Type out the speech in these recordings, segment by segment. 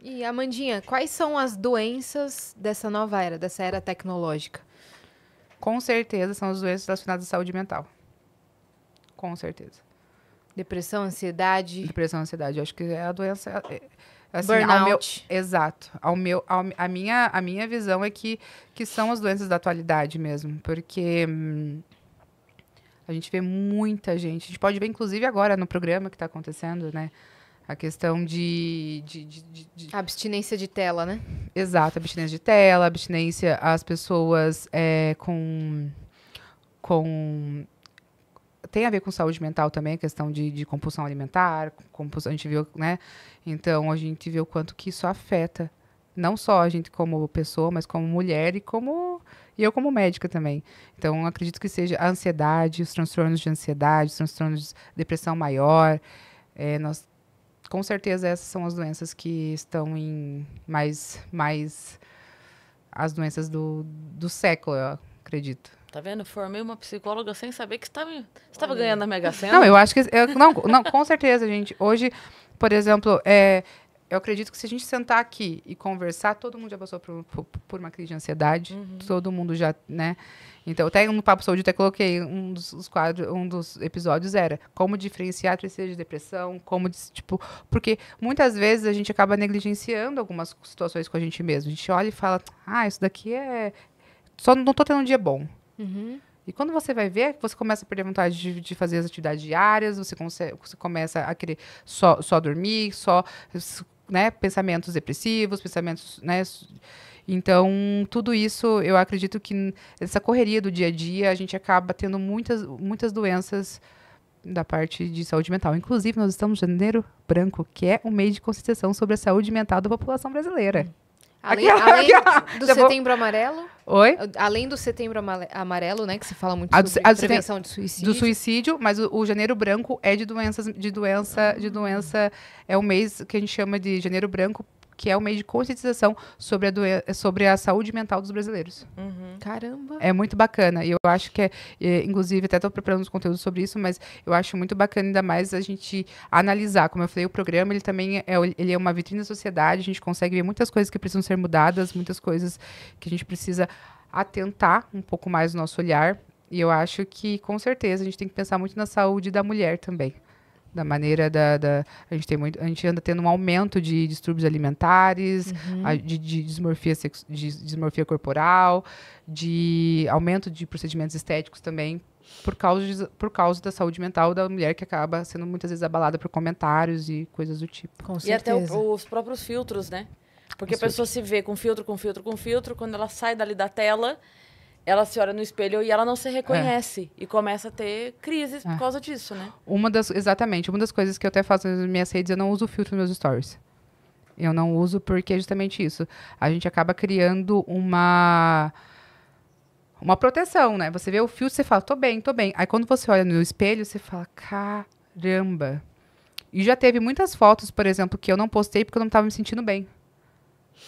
E, Amandinha, quais são as doenças dessa nova era, dessa era tecnológica? Com certeza são as doenças relacionadas à saúde mental. Com certeza. Depressão, ansiedade. Depressão, ansiedade. Eu acho que é a doença. É, é, assim, Burnout. Ao meu, exato. Ao meu, ao, a, minha, a minha visão é que, que são as doenças da atualidade mesmo. Porque hum, a gente vê muita gente. A gente pode ver, inclusive, agora no programa que está acontecendo, né? A questão de, de, de, de, Abstinência de tela, né? Exato, abstinência de tela, abstinência às pessoas é, com. com tem a ver com saúde mental também, a questão de, de compulsão alimentar, compulsão, a gente viu, né? Então, a gente vê o quanto que isso afeta, não só a gente como pessoa, mas como mulher e como e eu como médica também. Então, acredito que seja a ansiedade, os transtornos de ansiedade, os transtornos de depressão maior. É, nós com certeza essas são as doenças que estão em mais mais as doenças do, do século, eu acredito. Tá vendo? Formei uma psicóloga sem saber que estava, estava ganhando a Mega Sena. Não, eu acho que. Eu, não, não, com certeza, gente. Hoje, por exemplo, é, eu acredito que se a gente sentar aqui e conversar, todo mundo já passou por, por, por uma crise de ansiedade, uhum. todo mundo já, né? Então, até no Papo Saúde, até coloquei um dos, quadros, um dos episódios era como diferenciar tristeza de depressão, como, tipo, porque muitas vezes a gente acaba negligenciando algumas situações com a gente mesmo. A gente olha e fala, ah, isso daqui é... Só não tô tendo um dia bom. Uhum. E quando você vai ver, você começa a perder vontade de, de fazer as atividades diárias, você, consegue, você começa a querer só, só dormir, só né, pensamentos depressivos, pensamentos, né, então, tudo isso, eu acredito que essa correria do dia a dia, a gente acaba tendo muitas, muitas doenças da parte de saúde mental. Inclusive, nós estamos no janeiro branco, que é um mês de conscientização sobre a saúde mental da população brasileira. Hum. Além, além do setembro amarelo? Oi? Além do setembro amarelo, né? Que se fala muito a sobre do, a prevenção de suicídio. Do suicídio, mas o, o, janeiro branco é de doenças, de doença, de doença. É o mês que a gente chama de janeiro branco que é o meio de conscientização sobre a, sobre a saúde mental dos brasileiros. Uhum. Caramba! É muito bacana. E eu acho que é, é inclusive, até estou preparando uns conteúdos sobre isso, mas eu acho muito bacana ainda mais a gente analisar. Como eu falei, o programa ele também é, é ele é uma vitrine da sociedade, a gente consegue ver muitas coisas que precisam ser mudadas, muitas coisas que a gente precisa atentar um pouco mais o nosso olhar. E eu acho que, com certeza, a gente tem que pensar muito na saúde da mulher também da maneira da, da, a gente tem muito a gente anda tendo um aumento de distúrbios alimentares uhum. a, de, de, desmorfia de dismorfia corporal de aumento de procedimentos estéticos também por causa de, por causa da saúde mental da mulher que acaba sendo muitas vezes abalada por comentários e coisas do tipo com e até o, os próprios filtros né porque com a certeza. pessoa se vê com filtro com filtro com filtro quando ela sai dali da tela ela se olha no espelho e ela não se reconhece é. e começa a ter crises é. por causa disso, né? Uma das exatamente, uma das coisas que eu até faço nas minhas redes, eu não uso filtro nos meus stories. Eu não uso porque é justamente isso. A gente acaba criando uma uma proteção, né? Você vê o filtro, você fala, tô bem, tô bem. Aí quando você olha no espelho, você fala, caramba. E já teve muitas fotos, por exemplo, que eu não postei porque eu não estava me sentindo bem.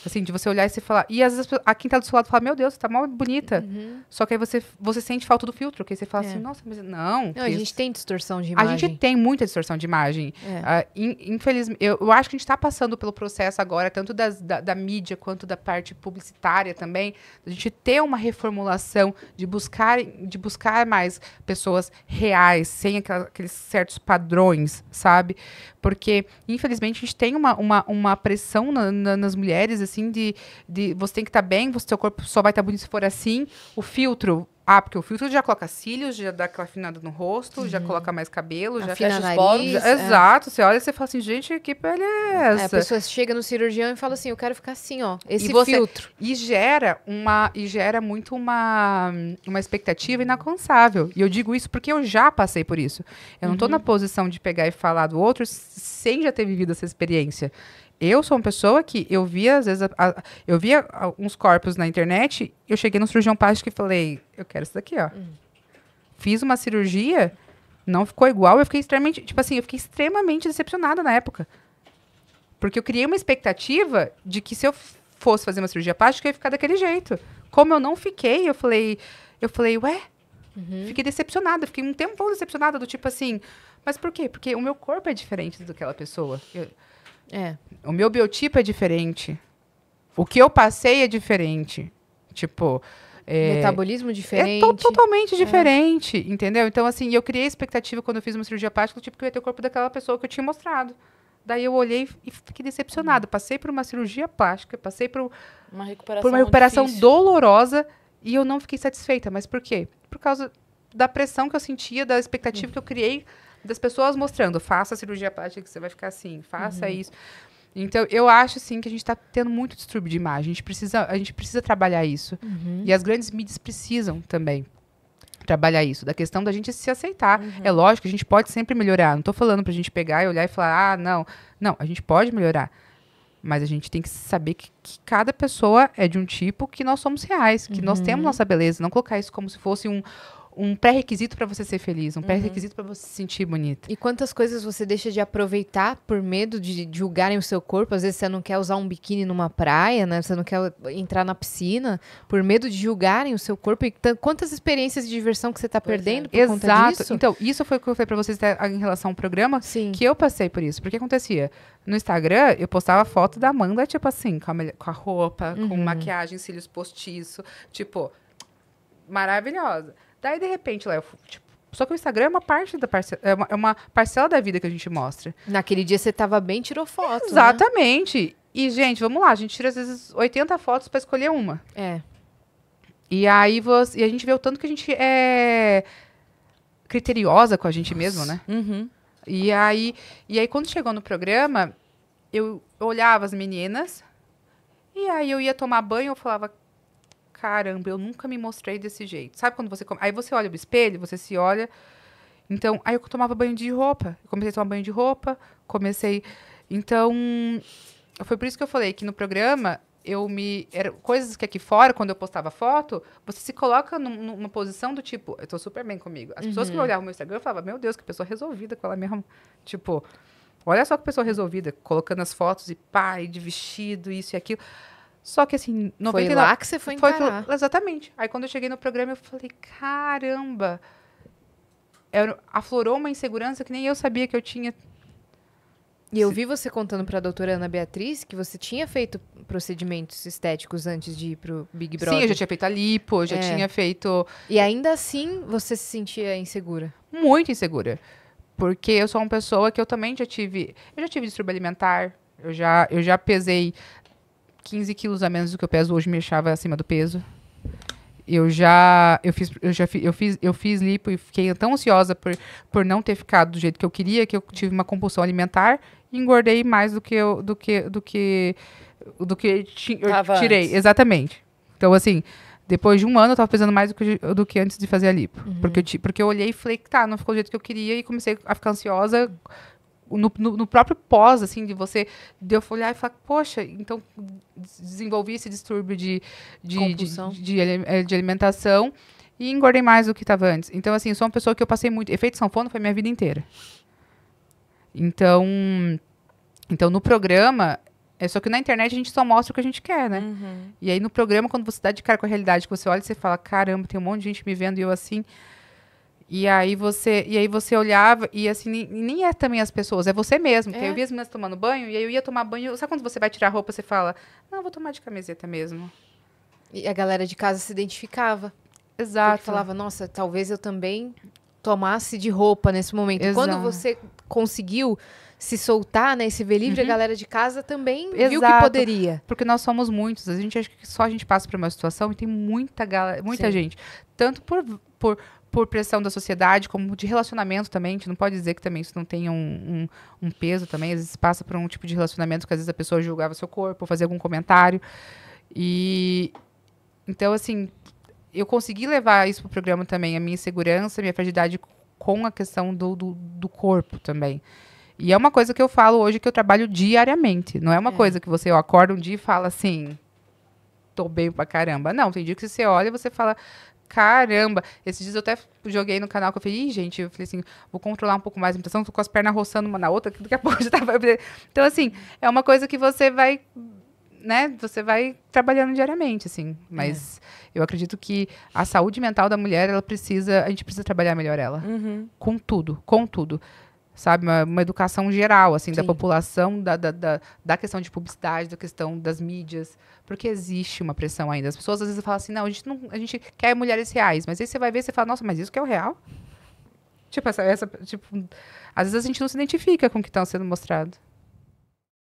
Assim, de você olhar e você falar. E às vezes a quem tá do seu lado fala, meu Deus, você tá mal bonita. Uhum. Só que aí você, você sente falta do filtro, que aí você fala é. assim, nossa, mas não. não a gente tem distorção de imagem. A gente tem muita distorção de imagem. É. Uh, in, infelizmente, eu, eu, acho que a gente tá passando pelo processo agora, tanto das, da, da mídia quanto da parte publicitária também, a gente ter uma reformulação de buscar, de buscar mais pessoas reais, sem aquela, aqueles certos padrões, sabe? Porque, infelizmente, a gente tem uma, uma, uma pressão na, na, nas mulheres assim, de, de você tem que estar tá bem, você, seu corpo só vai estar tá bonito se for assim. O filtro, ah, porque o filtro já coloca cílios, já dá aquela afinada no rosto, uhum. já coloca mais cabelo, já fecha nariz, os poros. É. Exato, você olha e você fala assim, gente, que pele é essa? É, a pessoa chega no cirurgião e fala assim, eu quero ficar assim, ó, esse e você, filtro. E gera uma, e gera muito uma, uma expectativa inalcançável. E eu digo isso porque eu já passei por isso. Eu uhum. não estou na posição de pegar e falar do outro sem já ter vivido essa experiência. Eu sou uma pessoa que eu via, às vezes, a, a, eu via uns corpos na internet, eu cheguei no cirurgião plástico e falei, eu quero isso daqui, ó. Uhum. Fiz uma cirurgia, não ficou igual, eu fiquei extremamente, tipo assim, eu fiquei extremamente decepcionada na época. Porque eu criei uma expectativa de que se eu fosse fazer uma cirurgia plástica, eu ia ficar daquele jeito. Como eu não fiquei, eu falei, eu falei, ué? Uhum. Fiquei decepcionada, fiquei um tempão decepcionada, do tipo assim, mas por quê? Porque o meu corpo é diferente do daquela pessoa. Eu, é. O meu biotipo é diferente. O que eu passei é diferente. Tipo. É, Metabolismo diferente. É to totalmente é. diferente, é. entendeu? Então, assim, eu criei expectativa quando eu fiz uma cirurgia plástica, tipo, que eu ia ter o corpo daquela pessoa que eu tinha mostrado. Daí eu olhei e fiquei decepcionada. Hum. Passei por uma cirurgia plástica, passei por uma recuperação, por uma recuperação dolorosa e eu não fiquei satisfeita. Mas por quê? Por causa da pressão que eu sentia, da expectativa hum. que eu criei das pessoas mostrando, faça a cirurgia plástica que você vai ficar assim, faça uhum. isso. Então, eu acho, sim, que a gente está tendo muito distúrbio de imagem. A gente precisa, a gente precisa trabalhar isso. Uhum. E as grandes mídias precisam também trabalhar isso, da questão da gente se aceitar. Uhum. É lógico, a gente pode sempre melhorar. Não estou falando para a gente pegar e olhar e falar, ah, não. Não, a gente pode melhorar. Mas a gente tem que saber que, que cada pessoa é de um tipo, que nós somos reais, que uhum. nós temos uhum. nossa beleza. Não colocar isso como se fosse um, um pré-requisito para você ser feliz, um uhum. pré-requisito para você se sentir bonita. E quantas coisas você deixa de aproveitar por medo de julgarem o seu corpo? Às vezes você não quer usar um biquíni numa praia, né? Você não quer entrar na piscina por medo de julgarem o seu corpo. E quantas experiências de diversão que você está é. perdendo é. por Exato. Então, isso foi o que eu falei para vocês tá, em relação ao programa, Sim. que eu passei por isso. Porque acontecia, no Instagram, eu postava foto da Amanda, tipo assim, com a, com a roupa, uhum. com maquiagem, cílios postiço, tipo, maravilhosa. Daí, de repente, lá eu, tipo, só que o Instagram é uma parte da parcela, é uma, é uma parcela da vida que a gente mostra. Naquele dia você tava bem, tirou foto. Né? Exatamente. Né? E, gente, vamos lá, a gente tira às vezes 80 fotos para escolher uma. É. E aí você, e a gente vê o tanto que a gente é criteriosa com a gente Nossa. mesmo, né? Uhum. E aí, e aí quando chegou no programa, eu olhava as meninas, e aí eu ia tomar banho, eu falava, caramba, eu nunca me mostrei desse jeito. Sabe quando você. Come... Aí você olha o espelho, você se olha. Então, aí eu tomava banho de roupa. Eu comecei a tomar banho de roupa, comecei. Então, foi por isso que eu falei que no programa eu me. Era, coisas que aqui fora, quando eu postava foto, você se coloca num, numa posição do tipo, eu tô super bem comigo. As uhum. pessoas que uhum. olhavam no meu Instagram falavam, meu Deus, que pessoa resolvida com ela mesmo. Tipo, olha só que pessoa resolvida, colocando as fotos e pai, de vestido, isso e aquilo. Só que assim, 99... Foi lá que você foi encarar. exatamente. Aí quando eu cheguei no programa, eu falei, caramba! Eu, aflorou uma insegurança que nem eu sabia que eu tinha. E eu vi você contando para a doutora Ana Beatriz que você tinha feito procedimentos estéticos antes de ir pro Big Brother. Sim, eu já tinha feito a lipo, eu já é. tinha feito. E ainda assim você se sentia insegura? Muito insegura. Porque eu sou uma pessoa que eu também já tive. Eu já tive distúrbio alimentar, eu já, eu já pesei 15 quilos a menos do que eu peso hoje, me achava acima do peso. Eu já, eu fiz, eu já fi, eu fiz, eu fiz lipo e fiquei tão ansiosa por, por não ter ficado do jeito que eu queria que eu tive uma compulsão alimentar e engordei mais do que eu, do que, do que, do que ti, eu Tava tirei, antes. exatamente. Então assim, depois de um ano eu tava pesando mais do que, do que antes de fazer a lipo. Uhum. Porque, eu, porque eu olhei e falei que tá, não ficou do jeito que eu queria e comecei a ficar ansiosa no, no, no, próprio pós, assim, de você de eu olhar e falar, poxa, então desenvolvi esse distúrbio de, de, de, de, é, de alimentação e engordei mais do que estava antes. Então, assim, sou uma pessoa que eu passei muito. Efeito sanfona foi minha vida inteira. Então, então no programa. É só que na internet a gente só mostra o que a gente quer, né? Uhum. E aí no programa, quando você dá tá de cara com a realidade, que você olha e você fala, caramba, tem um monte de gente me vendo e eu assim. E aí você, e aí você olhava e assim, nem, nem é também as pessoas, é você mesmo. É. Eu vi as meninas tomando banho e aí eu ia tomar banho. Sabe quando você vai tirar a roupa, você fala: "Não, vou tomar de camiseta mesmo". E a galera de casa se identificava. Exato. falava: "Nossa, talvez eu também tomasse de roupa nesse momento". Exato. Quando você conseguiu se soltar, né, e se ver livre, uhum. a galera de casa também Exato. viu que poderia. Porque nós somos muitos, a gente acha que só a gente passa por uma situação e tem muita galera, muita gente, tanto por por por pressão da sociedade, como de relacionamento também. A gente não pode dizer que também isso não tenha um, um, um peso também. Às vezes passa por um tipo de relacionamento que às vezes a pessoa julgava seu corpo, fazia algum comentário. E então, assim, eu consegui levar isso pro programa também, a minha insegurança, a minha fragilidade com a questão do, do, do corpo também. E é uma coisa que eu falo hoje que eu trabalho diariamente. Não é uma é. coisa que você acorda um dia e fala assim, tô bem pra caramba. Não, tem dia que você olha e você fala, caramba. Esses dias eu até joguei no canal que eu falei, Ih, gente, eu falei assim, vou controlar um pouco mais a imitação, tô com as pernas roçando uma na outra, que daqui a pouco já tava. Então, assim, é uma coisa que você vai. Né? Você vai trabalhando diariamente, assim. Mas é. eu acredito que a saúde mental da mulher, ela precisa. A gente precisa trabalhar melhor ela. Uhum. Com tudo, com tudo sabe? Uma, uma, educação geral, assim, Sim. da população, da, da, da, da, questão de publicidade, da questão das mídias, porque existe uma pressão ainda. As pessoas às vezes falam assim, não, a gente, não, a gente quer mulheres reais, mas aí você vai ver você fala, nossa, mas isso que é o real? Tipo, essa, essa, tipo, às vezes a gente não se identifica com o que está sendo mostrado.